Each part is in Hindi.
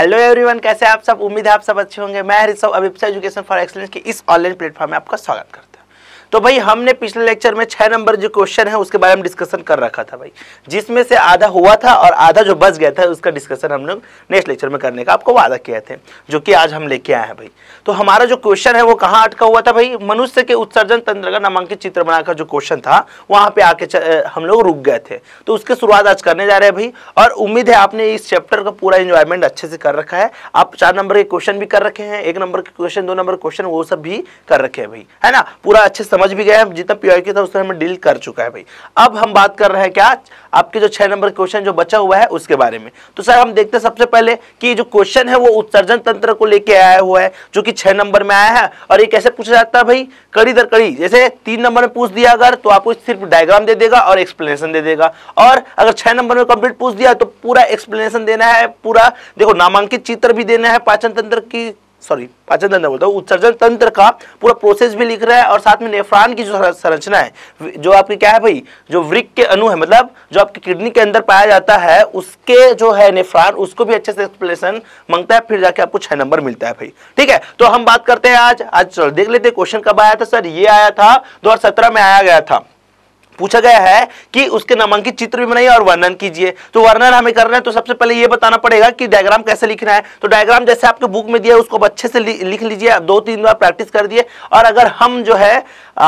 हेलो एवरीवन कैसे आप सब उम्मीद है आप सब अच्छे होंगे मैं हरिशव अभिप्सा एजुकेशन फॉर एक्सलेंस के इस ऑनलाइन प्लेटफॉर्म में आपका स्वागत करता हूँ तो भाई हमने पिछले लेक्चर में छह नंबर जो क्वेश्चन है उसके बारे में डिस्कशन कर रखा था भाई जिसमें से आधा हुआ था और आधा जो बच गया था उसका डिस्कशन हम लोग नेक्स्ट लेक्चर में करने का आपको वादा किया थे जो कि आज हम लेके आए हैं भाई तो हमारा जो क्वेश्चन है वो कहाँ अटका हुआ था भाई मनुष्य के उत्सर्जन तंत्र का नामांकित चित्र बनाकर जो क्वेश्चन था वहाँ पे आके हम लोग रुक गए थे तो उसकी शुरुआत आज करने जा रहे हैं भाई और उम्मीद है आपने इस चैप्टर का पूरा इन्जॉयमेंट अच्छे से कर रखा है आप चार नंबर के क्वेश्चन भी कर रखे हैं एक नंबर के क्वेश्चन दो नंबर क्वेश्चन वो सब भी कर रखे हैं भाई है ना पूरा अच्छे समझ भी गए हैं जितना पीआईक्यू था उसमें हमें डील कर चुका है भाई अब हम बात कर रहे हैं क्या आपके जो छह नंबर क्वेश्चन जो बचा हुआ है उसके बारे में तो सर हम देखते हैं सबसे पहले कि जो क्वेश्चन है वो उत्सर्जन तंत्र को लेके आया हुआ है जो कि छह नंबर में आया है और ये कैसे पूछा जाता है भाई कड़ी दर कड़ी जैसे तीन नंबर में पूछ दिया अगर तो आपको सिर्फ डायग्राम दे देगा और एक्सप्लेनेशन दे देगा और अगर छह नंबर में कंप्लीट पूछ दिया तो पूरा एक्सप्लेनेशन देना है पूरा देखो नामांकित चित्र भी देना है पाचन तंत्र की सॉरी पाचन तंत्र बोलता हूँ उत्सर्जन तंत्र का पूरा प्रोसेस भी लिख रहा है और साथ में नेफ्रान की जो संरचना है जो आपके क्या है भाई जो वृक के अनु है मतलब जो आपके किडनी के अंदर पाया जाता है उसके जो है नेफ्रान उसको भी अच्छे से एक्सप्लेनेशन मांगता है फिर जाके आपको छह नंबर मिलता है भाई ठीक है तो हम बात करते हैं आज आज चलो देख लेते क्वेश्चन कब आया था सर ये आया था दो में आया गया था पूछा गया है कि उसके नामांकित चित्र भी बनाइए और वर्णन कीजिए तो वर्णन हमें करना है तो सबसे पहले यह बताना पड़ेगा कि डायग्राम कैसे लिखना है तो डायग्राम जैसे आपके बुक में दिया है उसको अच्छे से लिख लीजिए दो तीन बार प्रैक्टिस कर दिए और अगर हम जो है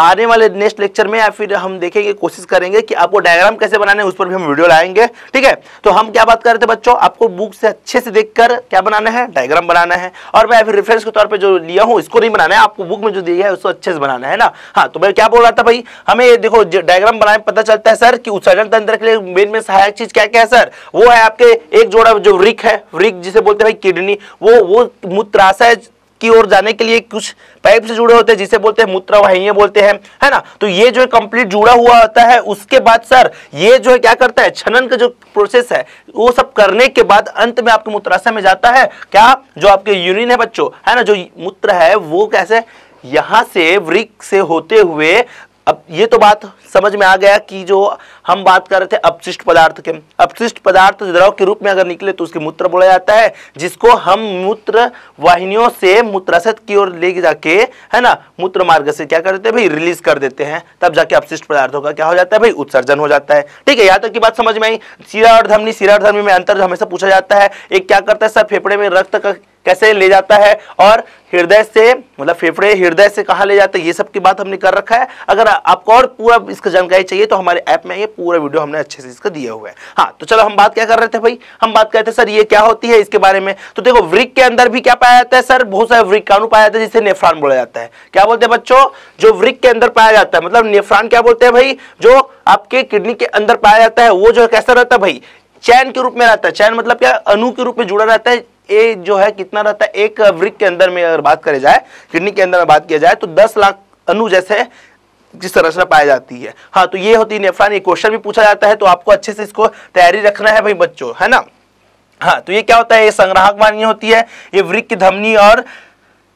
आने वाले नेक्स्ट लेक्चर में या फिर हम देखेंगे कोशिश करेंगे कि आपको डायग्राम कैसे बनाना है उस पर भी हम वीडियो लाएंगे ठीक है तो हम क्या बात कर रहे थे बच्चों आपको बुक से अच्छे से देखकर क्या बनाना है डायग्राम बनाना है और मैं फिर रेफरेंस के तौर पर जो लिया हूँ इसको नहीं बनाना है आपको बुक में जो दिया है उसको अच्छे से बनाना है ना हाँ तो मैं क्या बोल रहा था भाई हमें देखो डायग्राम बनाने में पता चलता है सर कि उत्सर्जन तंत्र के लिए मेन में सहायक चीज क्या क्या है सर वो है आपके एक जोड़ा जो रिक है रिक जिसे बोलते हैं किडनी वो वो मूत्राशय की ओर जाने के लिए कुछ पाइप से जुड़े होते हैं जिसे बोलते हैं मूत्रवाहियां बोलते हैं है ना तो ये जो है कंप्लीट जुड़ा हुआ होता है उसके बाद सर ये जो है क्या करता है छनन का जो प्रोसेस है वो सब करने के बाद अंत में आपके मूत्राशय में जाता है क्या जो आपके यूरिन है बच्चों है ना जो मूत्र है वो कैसे यहां से वृक्ष से होते हुए अब ये तो बात समझ में आ गया कि जो हम बात कर रहे थे अपशिष्ट पदार्थ के अपशिष्ट पदार्थ द्रव के रूप में अगर निकले तो उसके मूत्र बोला जाता है जिसको हम मूत्र वाहिनियों से मूत्राशय की ओर ले जाके है ना मूत्र मार्ग से क्या करते हैं भाई रिलीज कर देते हैं तब जाके अपशिष्ट पदार्थों का क्या हो जाता है भाई उत्सर्जन हो जाता है ठीक है यहाँ तक की बात समझ में आई सिरा और धमनी सिरा और धमनी में अंतर हमेशा पूछा जाता है एक क्या करता है सर फेफड़े में रक्त का कैसे ले जाता है और हृदय से मतलब फेफड़े हृदय से कहाँ ले जाते हैं ये सब की बात हमने कर रखा है अगर आपको और पूरा इसका जानकारी चाहिए तो हमारे ऐप में ये पूरा वीडियो हमने अच्छे से इसका दिया हुआ है हाँ तो चलो हम बात क्या कर रहे थे भाई हम बात करते सर ये क्या होती है इसके बारे में तो देखो वृक के अंदर भी क्या पाया जाता है सर बहुत सारे वृक्काणु पाया जाता है जिसे नेफ्रान बोला जाता है क्या बोलते हैं बच्चों जो वृक के अंदर पाया जाता है मतलब नेफ्रान क्या बोलते हैं भाई जो आपके किडनी के अंदर पाया जाता है वो जो कैसा रहता है भाई चैन के रूप में रहता है चैन मतलब क्या अनु के रूप में जुड़ा रहता है ए जो है कितना रहता है एक वृक्क के अंदर में अगर बात करें जाए किडनी के अंदर में बात किया जाए तो दस लाख अनु जैसे जिस संरचना पाई जाती है हाँ तो ये होती है नेफ्रान ये क्वेश्चन भी पूछा जाता है तो आपको अच्छे से इसको तैयारी रखना है भाई बच्चों है ना हाँ तो ये क्या होता है ये संग्राहक वाणी होती है ये की धमनी और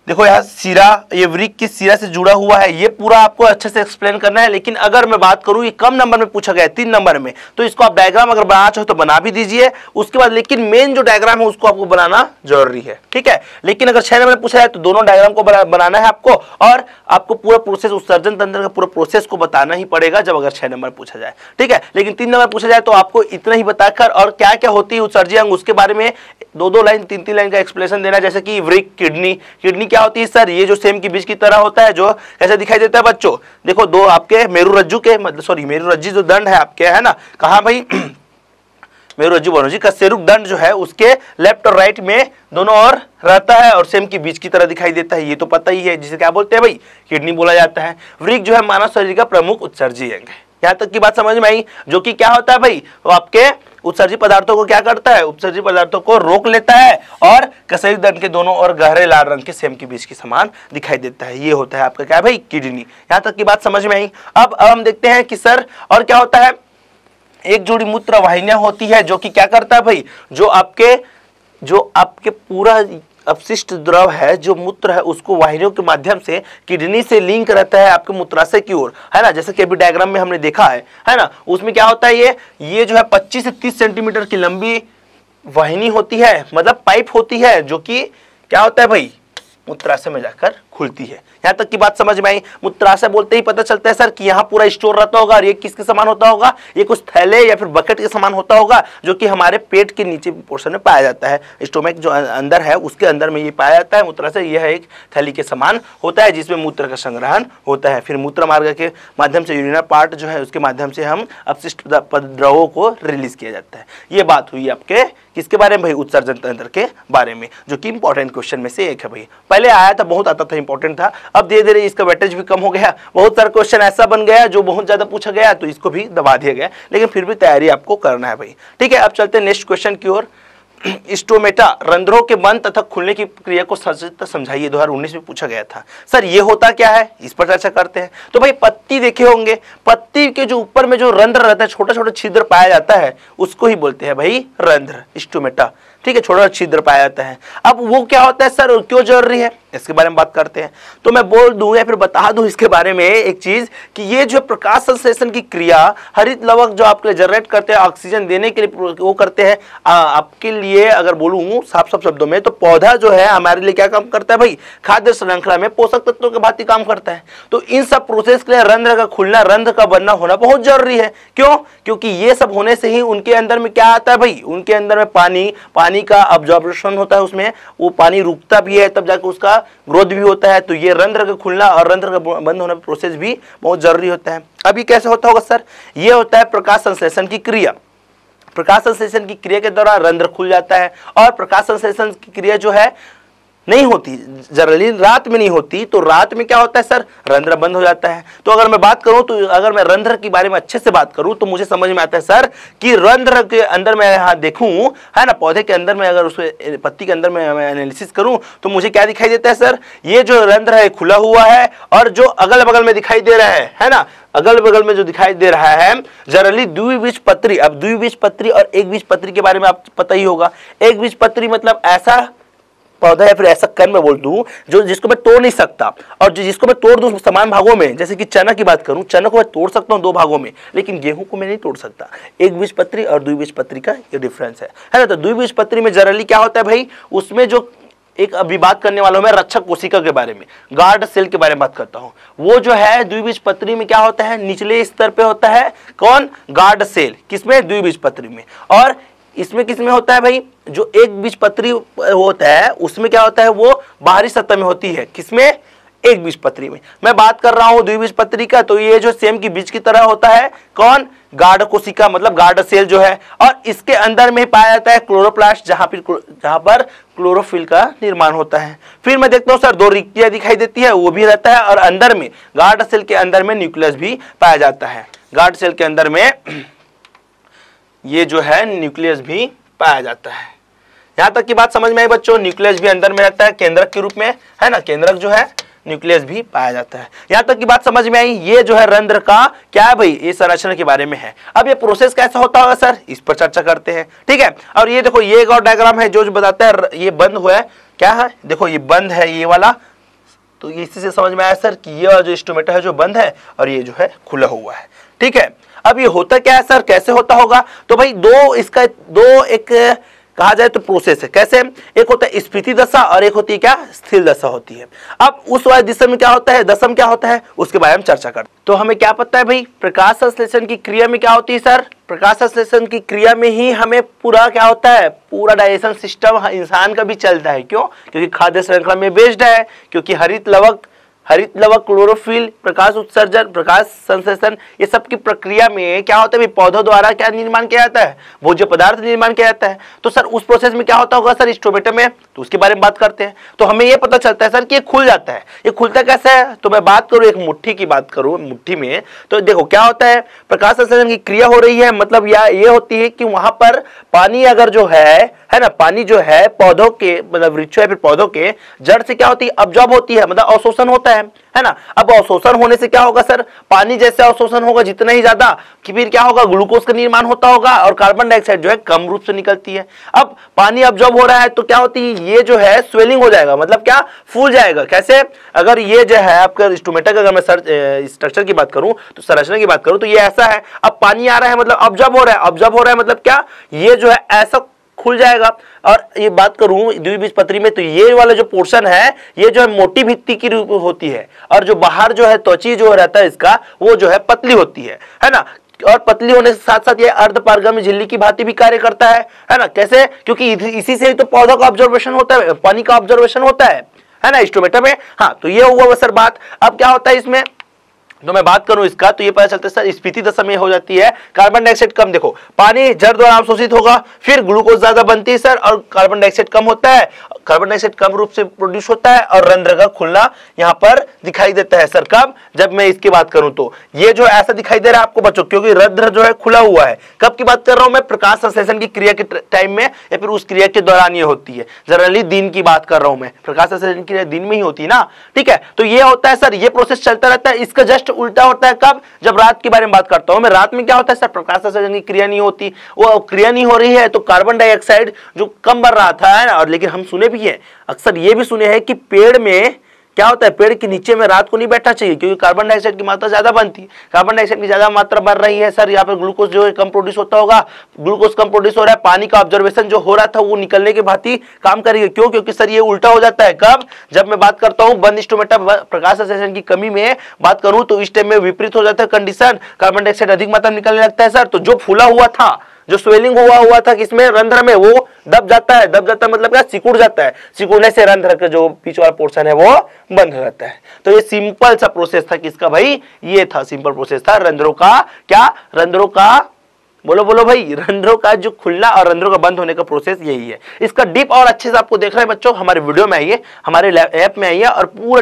देखो यहाँ सिरा ये वृक किस सिरा से जुड़ा हुआ है ये पूरा आपको अच्छे से एक्सप्लेन करना है लेकिन अगर मैं बात करूँ ये कम नंबर में पूछा गया है तीन नंबर में तो इसको आप डायग्राम अगर बनाना चाहो तो बना भी दीजिए उसके बाद लेकिन मेन जो डायग्राम है उसको आपको बनाना जरूरी है ठीक है लेकिन अगर छह नंबर में पूछा जाए तो दोनों डायग्राम को बनाना है आपको और आपको पूरा प्रोसेस उस सर्जन तंत्र का पूरा प्रोसेस को बताना ही पड़ेगा जब अगर छह नंबर पूछा जाए ठीक है लेकिन तीन नंबर पूछा जाए तो आपको इतना ही बताकर और क्या क्या होती है उत्सर्जी अंग उसके बारे में दो दो लाइन तीन तीन लाइन का एक्सप्लेनेशन देना जैसे कि वृक किडनी किडनी क्या होती है सर ये जो सेम की बीज की तरह होता है जो कैसे दिखाई देता है बच्चों देखो दो आपके मेरू रज्जू के मतलब सॉरी मेरू रज्जू जो दंड है आपके है ना कहा भाई मेरुरज्जु बनर्जी का सेरुक दंड जो है उसके लेफ्ट और राइट में दोनों और रहता है और सेम के बीच की तरह दिखाई देता है ये तो पता ही है जिसे क्या बोलते हैं भाई किडनी बोला जाता है वृक्ष जो है मानव शरीर का प्रमुख उत्सर्जी अंग है यहाँ तक की बात समझ में आई जो कि क्या होता है भाई वो आपके उत्सर्जी पदार्थों को क्या करता है उत्सर्जी पदार्थों को रोक लेता है और कसरी दंड के दोनों और गहरे लाल रंग के सेम के बीच के समान दिखाई देता है ये होता है आपका क्या भाई किडनी यहाँ तक की बात समझ में आई अब अब हम देखते हैं कि सर और क्या होता है एक जोड़ी मूत्र वाहिनियां होती है जो कि क्या करता है भाई जो आपके जो आपके पूरा अपशिष्ट द्रव है जो मूत्र है उसको वाहिनियों के माध्यम से किडनी से लिंक रहता है आपके मूत्राशय की ओर है ना जैसे कि अभी डायग्राम में हमने देखा है है ना उसमें क्या होता है ये ये जो है 25 से 30 सेंटीमीटर की लंबी वाहिनी होती है मतलब पाइप होती है जो कि क्या होता है भाई मूत्राशय में जाकर खुलती है यहां तक की बात समझ में आई मूत्राशय बोलते ही पता चलता है सर कि यहाँ पूरा स्टोर रहता होगा और ये किसके समान होता होगा ये कुछ थैले या फिर बकेट के समान होता होगा जो कि हमारे पेट के नीचे पोर्शन में पाया जाता है स्टोमेक जो अं-, अंदर है उसके अंदर में ये पाया जाता है मूत्राशय यह एक थैली के समान होता है जिसमें मूत्र का संग्रहण होता है फिर मूत्र मार्ग के माध्यम से यूरिनर पार्ट जो है उसके माध्यम से हम अपशिष्ट द्रवों को रिलीज किया जाता है ये बात हुई आपके किसके बारे में भाई उत्सर्जन तंत्र के बारे में जो कि इंपॉर्टेंट क्वेश्चन में से एक है भाई पहले आया था बहुत आता था इंपॉर्टेंट था अब धीरे धीरे इसका वेटेज भी कम हो गया बहुत सारा क्वेश्चन ऐसा बन गया जो बहुत ज़्यादा पूछा गया तो इसको भी दबा दिया गया लेकिन फिर भी तैयारी आपको करना है भाई ठीक है अब चलते हैं नेक्स्ट क्वेश्चन की ओर स्टोमेटा रंध्रों के बंद तथा खुलने की प्रक्रिया को समझाइए दो 2019 में पूछा गया था सर ये होता क्या है इस पर चर्चा करते हैं तो भाई पत्ती देखे होंगे पत्ती के जो ऊपर में जो रंध्र रहता है छोटा छोटा छिद्र पाया जाता है उसको ही बोलते हैं भाई रंध्र स्टोमेटा ठीक है छोटा छिद्र पाया जाता है अब वो क्या होता है सर क्यों जरूरी है इसके बारे में बात करते हैं तो मैं बोल दूं या फिर बता दूं इसके बारे में एक चीज कि ये जो प्रकाश संश्लेषण की क्रिया हरित लवक जो आपके लिए जनरेट करते हैं ऑक्सीजन देने के लिए वो करते हैं आपके लिए अगर बोलू साफ साफ शब्दों में तो पौधा जो है हमारे लिए क्या काम करता है भाई खाद्य श्रृंखला में पोषक तत्वों के भांति काम करता है तो इन सब प्रोसेस के लिए रंध्र का खुलना रंध्र का बनना होना बहुत जरूरी है क्यों क्योंकि ये सब होने से ही उनके अंदर में क्या आता है भाई उनके अंदर में पानी पानी पानी का ऑब्जॉर्बेशन होता है उसमें वो पानी रुकता भी है तब जाकर उसका ग्रोथ भी होता है तो ये रंध्र का खुलना और रंध्र का बंद होना प्रोसेस भी बहुत जरूरी होता है अभी कैसे होता होगा सर ये होता है प्रकाश संश्लेषण की क्रिया प्रकाश संश्लेषण की क्रिया के दौरान रंध्र खुल जाता है और प्रकाश संश्लेषण की क्रिया जो है नहीं होती जरली रात में नहीं होती तो रात में क्या होता है सर रंध्र बंद हो जाता है तो अगर मैं बात करूं तो अगर मैं रंध्र के बारे में अच्छे से बात करूं तो मुझे समझ में आता है सर कि रंध्र के अंदर मैं यहां देखूं है ना पौधे के अंदर में अगर उस पत्ती के अंदर में एनालिसिस करूं तो मुझे क्या दिखाई देता है सर ये जो रंध्र है खुला हुआ है और जो अगल बगल में दिखाई दे रहा है है ना अगल बगल में जो दिखाई दे रहा है जनरली द्विबीज पत्री अब द्विबीज पत्री और एक बीज पत्री के बारे में आप पता ही होगा एक बीज पत्री मतलब ऐसा पौधा या फिर ऐसा कण मैं बोल दूं जो जिसको मैं तोड़ नहीं सकता और जिसको मैं तोड़ दूं समान भागों में जैसे कि चना की बात करूं चना को मैं तोड़ सकता हूं दो भागों में लेकिन गेहूं को मैं नहीं तोड़ सकता एक बीज पत्री और पत्री का ये डिफरेंस है है ना तो पत्री में जनरली क्या होता है भाई उसमें जो एक अभी बात करने वाला हूं मैं रक्षक कोशिका के बारे में गार्ड सेल के बारे में बात करता हूं वो जो है द्विबीज पत्री में क्या होता है निचले स्तर पे होता है कौन गार्ड सेल किसमें द्विबीज पत्री में और इसमें किस में होता है भाई जो एक बीज पत्री होता है उसमें क्या होता है वो बाहरी सतह में होती है किसमें एक बीज पत्री में मैं बात कर रहा हूं पत्री का तो ये जो सेम की बीज की तरह होता है कौन गार्ड कोशिका मतलब गार्ड सेल जो है और इसके अंदर में पाया जाता है क्लोरोप्लास्ट जहां पर जहां पर क्लोरोफिल का निर्माण होता है फिर मैं देखता हूं सर दो रिक्तियां दिखाई देती है वो भी रहता है और अंदर में गार्ड सेल के अंदर में न्यूक्लियस भी पाया जाता है गार्ड सेल के अंदर में ये जो है न्यूक्लियस भी पाया जाता है यहां तक की बात समझ में आई बच्चों न्यूक्लियस भी अंदर में रहता है केंद्रक के रूप में है ना केंद्रक जो है न्यूक्लियस भी पाया जाता है यहां तक की बात समझ में आई ये जो है रंध्र का क्या है भाई ये संरचना के बारे में है अब ये प्रोसेस कैसा होता होगा सर इस पर चर्चा करते हैं ठीक है और ये देखो ये एक और डायग्राम है जो, जो बताता है ये बंद हुआ है क्या है देखो ये बंद है ये वाला तो इसी से समझ में आया सर कि ये जो स्टोमेटो है जो बंद है और ये जो है खुला हुआ है ठीक है अब ये होता क्या है सर कैसे होता होगा तो भाई दो इसका दो एक कहा जाए तो प्रोसेस है कैसे एक होता है स्पीति दशा और एक होती है क्या स्थिर दशा होती है अब उस वाले दिशा में क्या होता है दशम क्या होता है उसके बारे में चर्चा करते तो हमें क्या पता है भाई प्रकाश संश्लेषण की क्रिया में क्या होती है सर प्रकाश संश्लेषण की क्रिया में ही हमें पूरा क्या होता है पूरा डाइजेशन सिस्टम इंसान का भी चलता है क्यों क्योंकि खाद्य श्रृंखला में बेस्ड है क्योंकि हरित लवक हरित लवक क्लोरोफिल प्रकाश उत्सर्जन प्रकाश संश्लेषण ये सब की प्रक्रिया में क्या होता है पौधों द्वारा क्या निर्माण किया जाता है भोज्य पदार्थ निर्माण किया जाता है तो सर उस प्रोसेस में क्या होता होगा सर स्टोमेटो में तो उसके बारे में बात करते हैं तो हमें ये पता चलता है सर कि ये खुल जाता है ये खुलता कैसे है तो मैं बात करूँ एक मुठ्ठी की बात करूँ मुठ्ठी में तो देखो क्या होता है प्रकाश संश्लेषण की क्रिया हो रही है मतलब या ये होती है कि वहां पर पानी अगर जो है है ना पानी जो है पौधों के मतलब वृक्षों या फिर पौधों के जड़ से क्या होती है अब्जॉर्ब होती है मतलब अवशोषण होता है है ना अब अवशोषण होने से क्या होगा सर पानी जैसे अवशोषण होगा जितना ही ज्यादा कि फिर क्या होगा ग्लूकोज का निर्माण होता होगा और कार्बन डाइऑक्साइड जो है कम रूप से निकलती है अब पानी अब्जॉर्ब हो रहा है तो क्या होती है ये जो है स्वेलिंग हो जाएगा मतलब क्या फूल जाएगा कैसे अगर ये जो है आपका स्टोमेटा का अगर मैं स्ट्रक्चर की बात करूं तो संरचना की बात करूं तो ये ऐसा है अब पानी आ रहा है मतलब अब्जॉर्ब हो रहा है अब्जॉर्ब हो रहा है मतलब क्या ये जो है ऐसा खुल जाएगा और ये बात करूं द्विबीज पत्री में तो ये वाला जो पोर्शन है ये जो है मोटी भित्ति की रूप होती है और जो बाहर जो है त्वची जो रहता है इसका वो जो है पतली होती है है ना और पतली होने के साथ साथ ये अर्ध पारगम झिल्ली की भांति भी कार्य करता है है ना कैसे क्योंकि इसी से ही तो पौधों का ऑब्जर्वेशन होता है पानी का ऑब्जर्वेशन होता है है ना स्टोमेटा में हाँ तो ये हुआ सर बात अब क्या होता है इसमें तो मैं बात करूं इसका तो ये पता चलता है सर स्पीति दशा में हो जाती है कार्बन डाइऑक्साइड कम देखो पानी जड़ द्वारा अवशोषित होगा फिर ग्लूकोज ज्यादा बनती है सर और कार्बन डाइऑक्साइड कम होता है कार्बन डाइऑक्साइड कम रूप से प्रोड्यूस होता है और रंध्र का खुलना यहाँ पर दिखाई देता है सर कब जब मैं इसकी बात करूं तो ये जो ऐसा दिखाई दे रहा है आपको बच्चों क्योंकि रद्र जो है खुला हुआ है कब की बात कर रहा हूं मैं प्रकाश संश्लेषण की क्रिया के टाइम में या फिर उस क्रिया के दौरान ये होती है जनरली दिन की बात कर रहा हूं मैं प्रकाश संश्लेषण की क्रिया दिन में ही होती है ना ठीक है तो ये होता है सर ये प्रोसेस चलता रहता है इसका जस्ट उल्टा होता है कब जब रात के बारे में बात करता हूं मैं रात में क्या होता है सर प्रकाश संश्लेषण की क्रिया नहीं होती वो क्रिया नहीं हो रही है तो कार्बन डाइऑक्साइड जो कम बढ़ रहा था और लेकिन हम सुने भी है अक्सर ये भी सुने हैं कि पेड़ में क्या होता है पेड़ के नीचे में रात को नहीं बैठना चाहिए क्योंकि कार्बन डाइऑक्साइड की मात्रा ज़्यादा बनती है कार्बन डाइऑक्साइड की ज़्यादा मात्रा बढ़ रही है सर यहाँ पर ग्लूकोज जो है कम प्रोड्यूस होता होगा ग्लूकोज कम प्रोड्यूस हो रहा है पानी का ऑब्जर्वेशन जो हो रहा था वो निकलने के भांति काम करेगी क्यों क्योंकि सर ये उल्टा हो जाता है कब जब मैं बात करता हूँ बंद स्टोमेटा प्रकाश संश्लेषण की कमी में बात करूं तो इस टाइम में विपरीत हो जाता है कंडीशन कार्बन डाइऑक्साइड अधिक मात्रा निकलने लगता है सर तो जो फूला हुआ था जो स्वेलिंग हुआ हुआ था किसमें रंध्र में वो दब जाता है दब जाता है मतलब क्या सिकुड़ जाता है सिकुड़ने से रंध्र का जो पीछे वाला पोर्शन है वो बंद हो जाता है तो ये सिंपल सा प्रोसेस था किसका भाई ये था सिंपल प्रोसेस था रंध्रों का क्या रंध्रों का बोलो बोलो भाई रंध्रों का जो खुलना और रंध्रों का बंद होने का प्रोसेस यही है इसका डीप और अच्छे से आपको देख रहे हैं बच्चों हमारे वीडियो में आइए हमारे ऐप में आइए और पूरा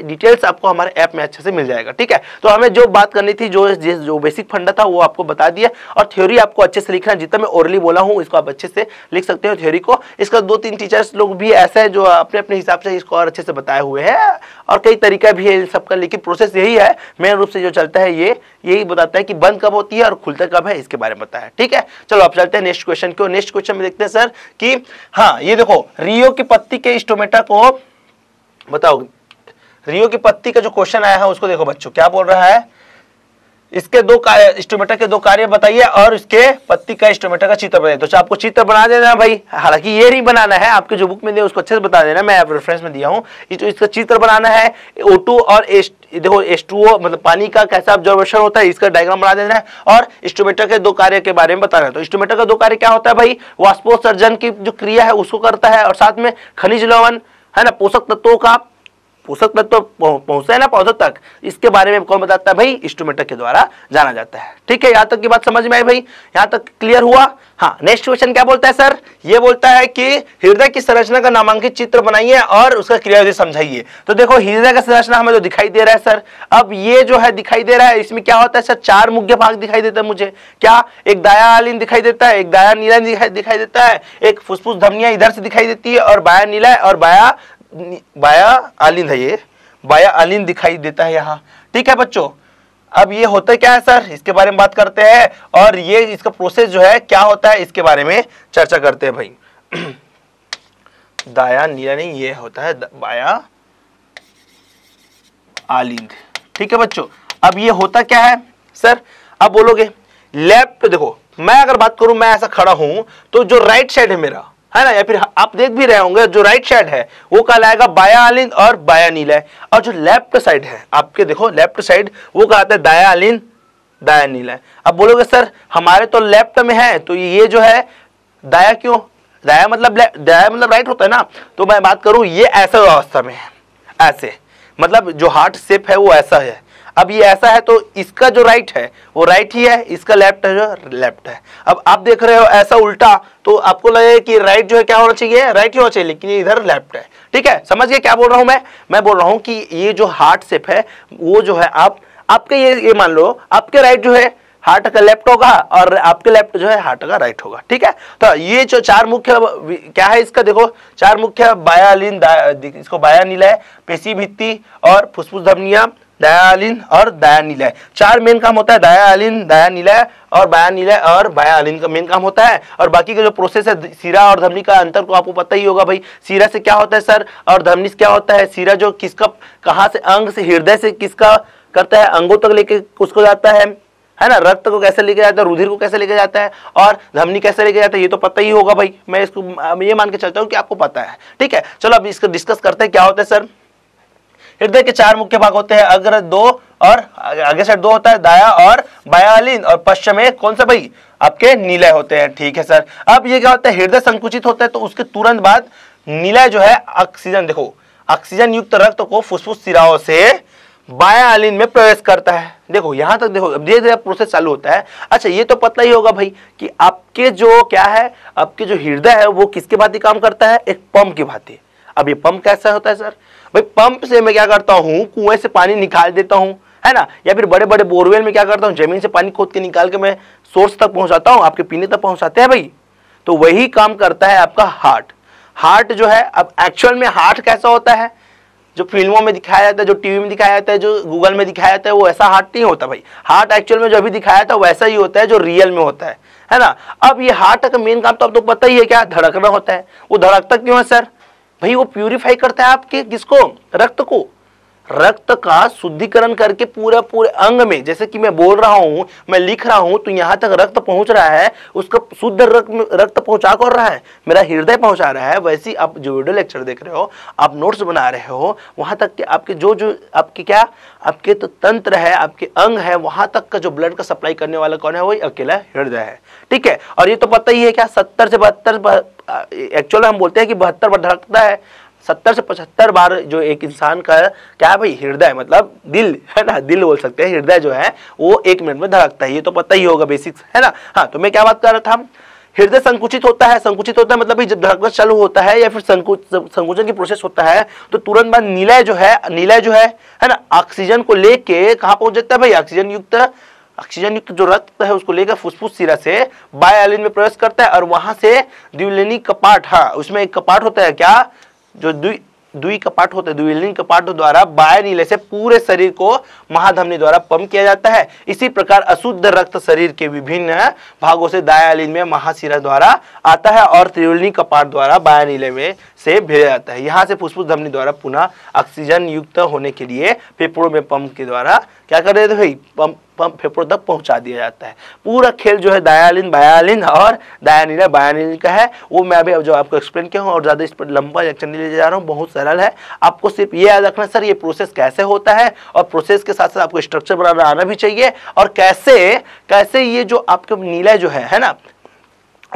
डिटेल्स आपको हमारे ऐप में अच्छे से मिल जाएगा ठीक है तो हमें जो बात करनी थी जो जो बेसिक फंडा था वो आपको बता दिया और थ्योरी आपको अच्छे से लिखना जितना मैं ओरली बोला हूँ इसको आप अच्छे से लिख सकते हो थ्योरी को इसका दो तीन टीचर्स लोग भी ऐसे हैं जो अपने अपने हिसाब से इसको और अच्छे से बताए हुए हैं और कई तरीका भी है इन सबका लेकिन प्रोसेस यही है मेन रूप से जो चलता है ये यही बताता है कि बंद कब होती है और खुलता कब है इसके बारे में बताया ठीक है चलो आप चलते हैं नेक्स्ट क्वेश्चन क्यों नेक्स्ट क्वेश्चन में देखते हैं सर कि हाँ ये देखो रियो की पत्ती के स्टोमेटा को बताओ रियो की पत्ती का जो क्वेश्चन आया है उसको देखो बच्चों क्या बोल रहा है इसके दो स्टोमेटा के दो कार्य बताइए और इसके पत्ती का स्टोमेटा का चित्र बताइए तो आपको चित्र बना देना भाई हालांकि ये नहीं बनाना है आपके जो बुक में उसको अच्छे से बता देना मैं रेफरेंस में दिया हूँ तो इसका चित्र बनाना है टू और एस देखो एस मतलब पानी का कैसा ऑब्जर्वेशन होता है इसका डायग्राम बना देना है और स्टोमेटा के दो कार्य के बारे में बताना है तो स्टोमेटा का दो कार्य क्या होता है भाई वास्पोसर्जन की जो क्रिया है उसको करता है और साथ में खनिज लवन है ना पोषक तत्वों का पोषक तत्व तो पहुंचता है ना पौधों तक इसके बारे में कौन बताता है भाई इंस्ट्रूमेंटर के द्वारा जाना जाता है ठीक है यहां तक की बात समझ में आई भाई यहां तक क्लियर हुआ हाँ नेक्स्ट क्वेश्चन क्या बोलता है सर ये बोलता है कि हृदय की संरचना का नामांकित चित्र बनाइए और उसका क्रिया समझाइए तो देखो हृदय का संरचना हमें जो तो दिखाई दे रहा है सर अब ये जो है दिखाई दे रहा है इसमें क्या होता है सर चार मुख्य भाग दिखाई देता है मुझे क्या एक दाया आलिन दिखाई देता है एक दाया नीला दिखाई देता है एक फुसफुस धमनिया इधर से दिखाई देती है और बाया नीला और बाया बाया आलिंद है ये बाया आलिंद दिखाई देता है यहाँ ठीक है बच्चों अब ये होता क्या है सर इसके बारे में बात करते हैं और ये इसका प्रोसेस जो है क्या होता है इसके बारे में चर्चा करते हैं भाई दाया नीला नहीं ये होता है बाया आलिंद ठीक है बच्चों अब ये होता क्या है सर अब बोलोगे लेफ्ट देखो मैं अगर बात करूं मैं ऐसा खड़ा हूं तो जो राइट साइड है मेरा है ना या फिर आप देख भी रहे होंगे जो राइट साइड है वो कहा लाएगा बाया आलिन और बाया नीला है और जो लेफ्ट साइड है आपके देखो लेफ्ट साइड वो कहता है दाया आलिन दाया नीला है अब बोलोगे सर हमारे तो लेफ्ट में है तो ये जो है दाया क्यों दाया मतलब दाया मतलब राइट होता है ना तो मैं बात करूं ये ऐसा अवस्था में है ऐसे मतलब जो हार्ट शेप है वो ऐसा है अब ये ऐसा है तो इसका जो राइट है वो राइट ही है इसका लेफ्ट है जो लेफ्ट है अब आप देख रहे हो ऐसा उल्टा तो आपको लगेगा कि राइट जो है क्या होना चाहिए राइट ही होना चाहिए लेकिन इधर लेफ्ट है ठीक है समझ गया क्या बोल रहा हूँ मैं मैं बोल रहा हूं कि ये जो हार्ट सेप है वो जो है आप आपके ये ये मान लो आपके राइट जो है हार्ट का लेफ्ट होगा और आपके लेफ्ट जो है हार्ट का राइट होगा ठीक है तो ये जो चार मुख्य क्या है इसका देखो चार मुख्य बायालिन इसको बाया नीला है पेशी भित्ति और फुसफुस धमनिया दयालीन और दया निलय चार मेन काम होता है दयालीन दया निलय और बया निलय और बयालीन का मेन काम होता है और बाकी का जो प्रोसेस है सिरा और धमनी का अंतर को आपको पता ही होगा भाई सिरा से क्या होता है सर और धमनी से क्या होता है सिरा जो किसका कहाँ से अंग से हृदय से किसका करता है अंगों तक लेके उसको जाता है है ना रक्त को कैसे लेके जाता है रुधिर को कैसे लेके जाता है और धमनी कैसे लेके जाता है ये तो पता ही होगा भाई मैं इसको ये मान के चलता हूँ कि आपको पता है ठीक है चलो अब इसको डिस्कस करते हैं क्या होता है सर हृदय के चार मुख्य भाग होते हैं अग्र दो और आगे साइड दो होता है दाया और बायालीन और पश्चिम कौन सा भाई आपके नीलय होते हैं ठीक है सर अब ये क्या होता है हृदय संकुचित होता है तो उसके तुरंत बाद नीलय जो है ऑक्सीजन देखो ऑक्सीजन युक्त रक्त को फुसफुस सिराओं से बायालीन में प्रवेश करता है देखो यहां तक देखो धीरे धीरे प्रोसेस चालू होता है अच्छा ये तो पता ही होगा भाई कि आपके जो क्या है आपके जो हृदय है वो किसके भांति काम करता है एक पंप की भांति अब ये पंप कैसा होता है सर भाई पंप से मैं क्या करता हूँ कुएं से पानी निकाल देता हूँ है ना या फिर बड़े बड़े बोरवेल में क्या करता हूँ जमीन से पानी खोद के निकाल के मैं सोर्स तक पहुंचाता हूँ आपके पीने तक पहुंचाते हैं भाई तो वही काम करता है आपका हार्ट हार्ट जो है अब एक्चुअल में हार्ट कैसा होता है जो फिल्मों में दिखाया जाता है जो टीवी में दिखाया जाता है जो गूगल में दिखाया जाता है वो ऐसा हार्ट नहीं होता भाई हार्ट एक्चुअल में जो अभी दिखाया जाता है वैसा ही होता है जो रियल में होता है है ना अब ये हार्ट का मेन काम तो आप तो पता ही है क्या धड़कना होता है वो धड़कता क्यों है सर भाई वो प्यूरिफाई करता है आपके किसको रक्त को रक्त का शुद्धिकरण करके पूरा पूरे अंग में जैसे कि मैं बोल रहा हूं मैं लिख रहा हूं तो यहां तक रक्त पहुंच रहा है उसका शुद्ध रक्त रक्त पहुंचा कर रहा है मेरा हृदय पहुंचा रहा है वैसे आप जो वीडियो लेक्चर देख रहे हो आप नोट्स बना रहे हो वहां तक के आपके जो जो आपके क्या आपके तो तंत्र है आपके अंग है वहां तक का जो ब्लड का सप्लाई करने वाला कौन है वही अकेला हृदय है ठीक है और ये तो पता ही है क्या सत्तर से बहत्तर एक्चुअल हम बोलते हैं कि बहत्तर बढ़ता है सत्तर से पचहत्तर बार जो एक इंसान का क्या है भाई हृदय मतलब दिल है ना दिल बोल सकते हैं हृदय जो है वो एक मिनट में धड़कता है ये तो पता ही होगा बेसिक्स है ना हाँ तो मैं क्या बात कर रहा था हृदय संकुचित होता है संकुचित होता है मतलब जब धड़कन चालू होता है या फिर संकुच संकुचन की प्रोसेस होता है तो तुरंत बाद नीलय जो है नीलय जो है है ना ऑक्सीजन को लेके कहाँ पहुंच जाता है भाई ऑक्सीजन युक्त ऑक्सीजन युक्त जो रक्त है उसको लेकर फुसफुस सिरा से बायोलिन में प्रवेश करता है और वहां से द्विलिनी कपाट हाँ उसमें एक कपाट होता है क्या जो द्वि द्वि कपाट होते हैं द्विलिंग द्वारा बाएं नीले से पूरे शरीर को महाधमनी द्वारा पंप किया जाता है इसी प्रकार अशुद्ध रक्त शरीर के विभिन्न भागों से दाया लिंग में महाशिरा द्वारा आता है और त्रिवेलिनी कपाट द्वारा बाया नीले में से भेजा जाता है यहाँ से फुसफुस धमनी द्वारा पुनः ऑक्सीजन युक्त होने के लिए फेफड़ों में पंप के द्वारा क्या कर रहे थे भाई पंप फेफड़ों तक पहुंचा दिया जाता है पूरा खेल जो है दयालिन बयालिन और दयानिला बयानिल का है वो मैं अभी जो आपको एक्सप्लेन किया हूँ और ज़्यादा इस पर लंबा लेक्चर नहीं ले जा रहा हूँ बहुत सरल है आपको सिर्फ ये याद रखना सर ये प्रोसेस कैसे होता है और प्रोसेस के साथ साथ आपको स्ट्रक्चर बनाना आना भी चाहिए और कैसे कैसे ये जो आपके नीला जो है है ना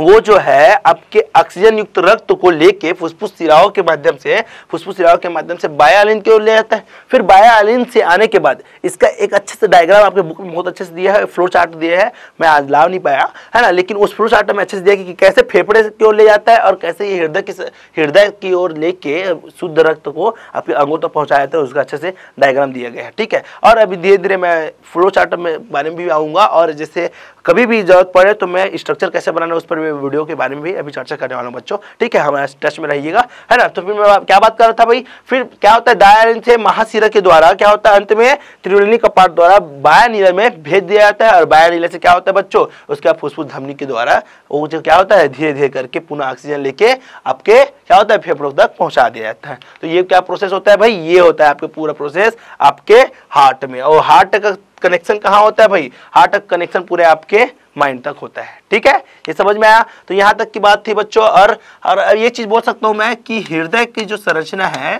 वो जो है आपके ऑक्सीजन युक्त रक्त को लेके फुसफुस सिराओं के माध्यम से फुसफुस सिराओं के माध्यम से बाया आलिन की ओर ले जाता है फिर बाया आलिन से आने के बाद इसका एक अच्छे से डायग्राम आपके बुक में बहुत अच्छे से दिया है फ्लो चार्ट दिया है मैं आज ला नहीं पाया है ना लेकिन उस फ्लो चार्ट में अच्छे से दिया कि, कि कैसे फेफड़े की ओर ले जाता है और कैसे ये हृदय की हृदय की ओर लेके शुद्ध रक्त को आपके अंगों तक तो पहुँचाया जाता है उसका अच्छे से डायग्राम दिया गया है ठीक है और अभी धीरे धीरे मैं फ्लो चार्ट में बारे में भी आऊँगा और जैसे कभी भी जरूरत पड़े तो मैं स्ट्रक्चर कैसे बनाना उस पर मैं वीडियो के बारे में भी अभी चर्चा करने वाला हूँ बच्चों ठीक है हमारे टच में रहिएगा है ना तो फिर मैं क्या बात कर रहा था भाई फिर क्या होता है दायर से महाशिरा के द्वारा क्या होता है अंत में त्रिवेणी कपाट द्वारा बाया नीला में भेज दिया जाता है और बाया नीला से क्या होता है बच्चों उसके बाद फुसफुस धमनी के द्वारा वो जो क्या होता है धीरे धीरे करके पुनः ऑक्सीजन लेके आपके क्या होता है फेफड़ों तक पहुंचा दिया जाता है तो ये क्या प्रोसेस होता है भाई ये होता है आपके पूरा प्रोसेस आपके हार्ट में और हार्ट का कनेक्शन कहाँ होता है भाई हार्ट का कनेक्शन पूरे आपके माइंड तक होता है ठीक है ये समझ में आया तो यहाँ तक की बात थी बच्चों और और ये चीज़ बोल सकता हूँ मैं कि हृदय की जो संरचना है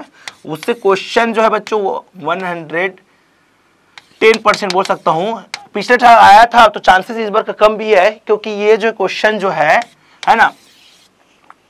उससे क्वेश्चन जो है बच्चों वो वन हंड्रेड टेन परसेंट बोल सकता हूँ पिछले साल आया था तो चांसेस इस बार का कम भी है क्योंकि ये जो क्वेश्चन जो है है ना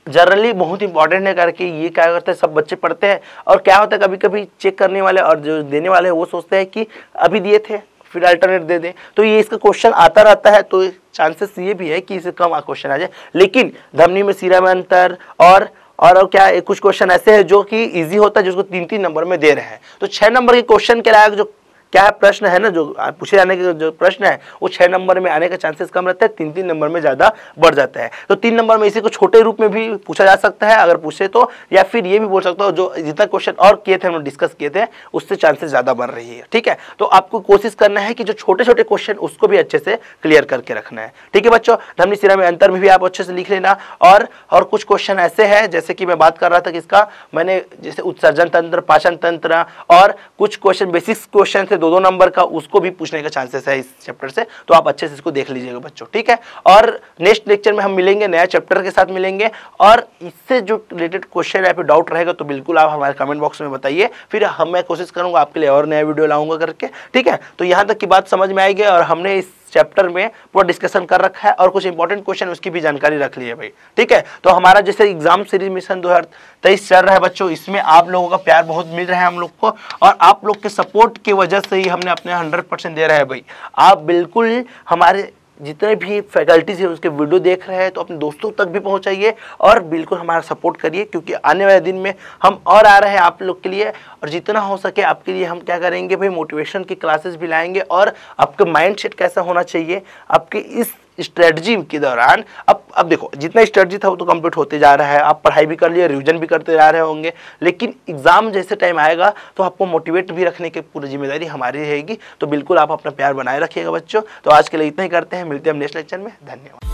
जनरली बहुत इंपॉर्टेंट है करके ये क्या करते हैं सब बच्चे पढ़ते हैं और क्या होता है कभी कभी चेक करने वाले और जो देने वाले हैं वो सोचते हैं कि अभी दिए थे फिर अल्टरनेट दे दें तो ये इसका क्वेश्चन आता रहता है तो चांसेस ये भी है कि इसे कम क्वेश्चन आ जाए लेकिन धमनी में सीरा में अंतर और और क्या कुछ क्वेश्चन ऐसे हैं जो कि इजी होता है जिसको तीन तीन नंबर में दे रहे हैं तो छह नंबर के क्वेश्चन के लायक जो क्या प्रश्न है ना जो पूछे जाने के जो प्रश्न है वो छह नंबर में आने का चांसेस कम रहता है तीन तीन नंबर में ज़्यादा बढ़ जाता है तो तीन नंबर में इसी को छोटे रूप में भी पूछा जा सकता है अगर पूछे तो या फिर ये भी बोल सकता हूँ जो जितना क्वेश्चन और किए थे हम डिस्कस किए थे उससे चांसेस ज़्यादा बढ़ रही है ठीक है तो आपको कोशिश करना है कि जो छोटे छोटे क्वेश्चन उसको भी अच्छे से क्लियर करके रखना है ठीक है बच्चों धमनी सिरा में अंतर में भी आप अच्छे से लिख लेना और और कुछ क्वेश्चन ऐसे हैं जैसे कि मैं बात कर रहा था कि इसका मैंने जैसे उत्सर्जन तंत्र पाचन तंत्र और कुछ क्वेश्चन बेसिक्स क्वेश्चन थे दो दो नंबर का उसको भी पूछने का चांसेस है इस चैप्टर से तो आप अच्छे से इसको देख लीजिएगा बच्चों ठीक है और नेक्स्ट लेक्चर में हम मिलेंगे नया चैप्टर के साथ मिलेंगे और इससे जो रिलेटेड क्वेश्चन या फिर डाउट रहेगा तो बिल्कुल आप हमारे कमेंट बॉक्स में बताइए फिर हम मैं कोशिश करूँगा आपके लिए और नया वीडियो लाऊंगा करके ठीक है तो यहाँ तक की बात समझ में आएगी और हमने इस चैप्टर में पूरा डिस्कशन कर रखा है और कुछ इंपॉर्टेंट क्वेश्चन उसकी भी जानकारी रख ली है भाई ठीक है तो हमारा जैसे एग्जाम सीरीज मिशन दो चल रहा है बच्चों इसमें आप लोगों का प्यार बहुत मिल रहा है हम लोग को और आप लोग के सपोर्ट की वजह से ही हमने अपने हंड्रेड दे रहा है भाई आप बिल्कुल हमारे जितने भी फैकल्टीज़ है उसके वीडियो देख रहे हैं तो अपने दोस्तों तक भी पहुंचाइए और बिल्कुल हमारा सपोर्ट करिए क्योंकि आने वाले दिन में हम और आ रहे हैं आप लोग के लिए और जितना हो सके आपके लिए हम क्या करेंगे भाई मोटिवेशन की क्लासेस भी लाएंगे और आपका माइंड कैसा होना चाहिए आपके इस स्ट्रेटजी के दौरान अब अब देखो जितना स्ट्रेटजी था वो तो कंप्लीट होते जा रहा है आप पढ़ाई भी कर लिए रिविजन भी करते जा रहे होंगे लेकिन एग्जाम जैसे टाइम आएगा तो आपको मोटिवेट भी रखने की पूरी जिम्मेदारी हमारी रहेगी तो बिल्कुल आप अपना प्यार बनाए रखिएगा बच्चों तो आज के लिए इतना ही करते हैं मिलते हैं हम नेक्स्ट लेक्चर में धन्यवाद